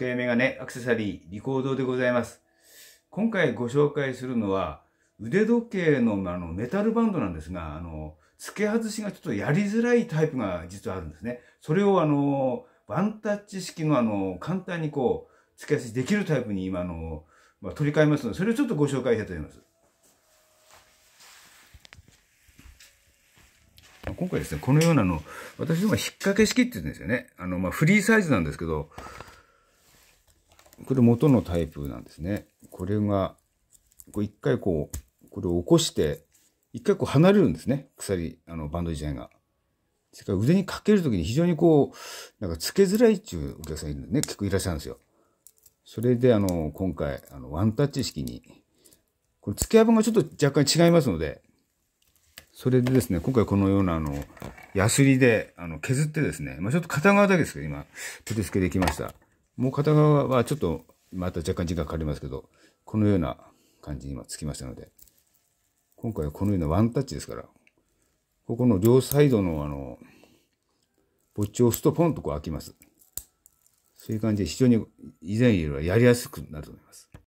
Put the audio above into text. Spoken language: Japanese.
時計メガネ、アクセサリー、リコードでございます。今回ご紹介するのは、腕時計のあのメタルバンドなんですが、あの、付け外しがちょっとやりづらいタイプが実はあるんですね。それをあの、ワンタッチ式のあの、簡単にこう、付け外しできるタイプに今あの、まあ、取り替えますので、それをちょっとご紹介したいと思います。今回ですね、このようなの、私ども引っ掛け式って言うんですよね。あの、まあ、フリーサイズなんですけど、これ元のタイプなんですね。これが、こう一回こう、これを起こして、一回こう離れるんですね。鎖、あの、バンド自体が。それから腕にかけるときに非常にこう、なんかつけづらいっていうお客さんいるんでね、結構いらっしゃるんですよ。それであの、今回、あの、ワンタッチ式に、これ付け幅がちょっと若干違いますので、それでですね、今回このようなあの、ヤスリで、あの、削ってですね、まあちょっと片側だけですけど、今、手で付けできました。もう片側はちょっとまた若干時間かかりますけど、このような感じに今つきましたので、今回はこのようなワンタッチですから、ここの両サイドのあの、ポッチを押すとポンとこう開きます。そういう感じで非常に以前よりはやりやすくなると思います。